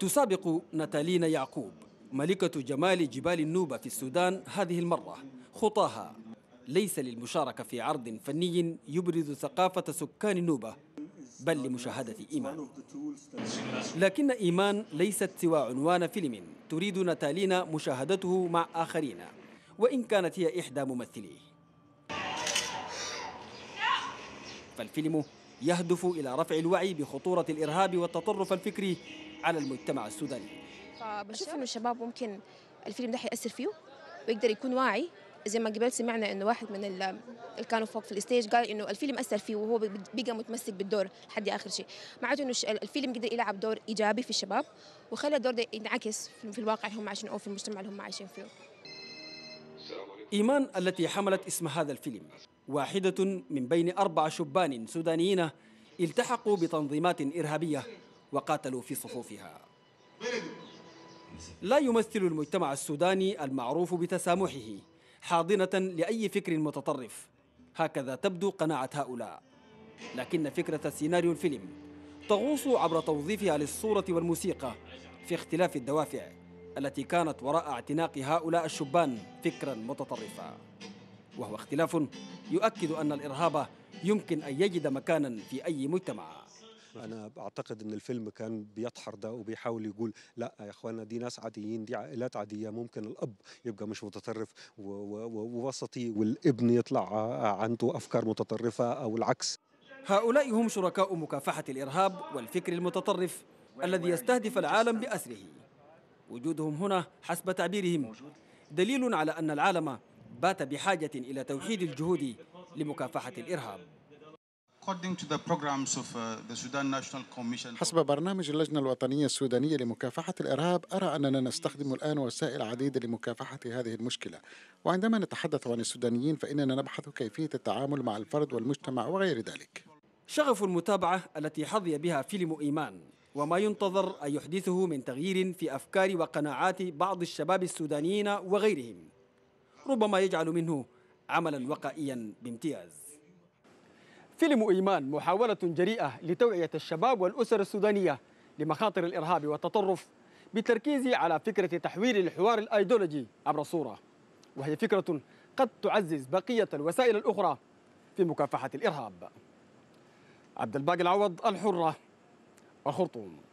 تسابق ناتالينا يعقوب ملكة جمال جبال النوبة في السودان هذه المرة خطاها ليس للمشاركة في عرض فني يبرز ثقافة سكان النوبة بل لمشاهدة إيمان لكن إيمان ليست سوى عنوان فيلم تريد ناتالينا مشاهدته مع آخرين وإن كانت هي إحدى ممثليه فالفيلم يهدف إلى رفع الوعي بخطورة الإرهاب والتطرف الفكري على المجتمع السوداني فبشوف انه الشباب ممكن الفيلم ده حيأثر فيه ويقدر يكون واعي زي ما قبل سمعنا انه واحد من اللي كانوا فوق في الستيج قال انه الفيلم اثر فيه وهو بقى متمسك بالدور لحد اخر شيء معناته انه الفيلم قدر يلعب دور ايجابي في الشباب وخلى الدور ده ينعكس في الواقع اللي هم عايشين او في المجتمع اللي هم عايشين فيه إيمان التي حملت اسم هذا الفيلم واحدة من بين أربع شبان سودانيين التحقوا بتنظيمات إرهابية وقاتلوا في صفوفها لا يمثل المجتمع السوداني المعروف بتسامحه حاضنة لأي فكر متطرف هكذا تبدو قناعة هؤلاء لكن فكرة سيناريو الفيلم تغوص عبر توظيفها للصورة والموسيقى في اختلاف الدوافع التي كانت وراء اعتناق هؤلاء الشبان فكرا متطرفا وهو اختلاف يؤكد أن الإرهاب يمكن أن يجد مكانا في أي مجتمع انا اعتقد ان الفيلم كان بيطحر ده وبيحاول يقول لا يا اخوانا دي ناس عاديين دي عائلات عاديه ممكن الاب يبقى مش متطرف ووسطي والابن يطلع عنده افكار متطرفه او العكس هؤلاء هم شركاء مكافحه الارهاب والفكر المتطرف الذي يستهدف العالم باسره وجودهم هنا حسب تعبيرهم دليل على ان العالم بات بحاجه الى توحيد الجهود لمكافحه الارهاب Uh, حسب برنامج اللجنة الوطنية السودانية لمكافحة الإرهاب أرى أننا نستخدم الآن وسائل عديدة لمكافحة هذه المشكلة وعندما نتحدث عن السودانيين فإننا نبحث كيفية التعامل مع الفرد والمجتمع وغير ذلك شغف المتابعة التي حظي بها فيلم إيمان وما ينتظر أن يحدثه من تغيير في أفكار وقناعات بعض الشباب السودانيين وغيرهم ربما يجعل منه عملا وقائيا بامتياز فيلم إيمان محاولة جريئة لتوعية الشباب والأسر السودانية لمخاطر الإرهاب والتطرف بالتركيز على فكرة تحويل الحوار الأيديولوجي عبر الصورة وهي فكرة قد تعزز بقية الوسائل الأخرى في مكافحة الإرهاب عبد الباقي العوض الحرة الخرطوم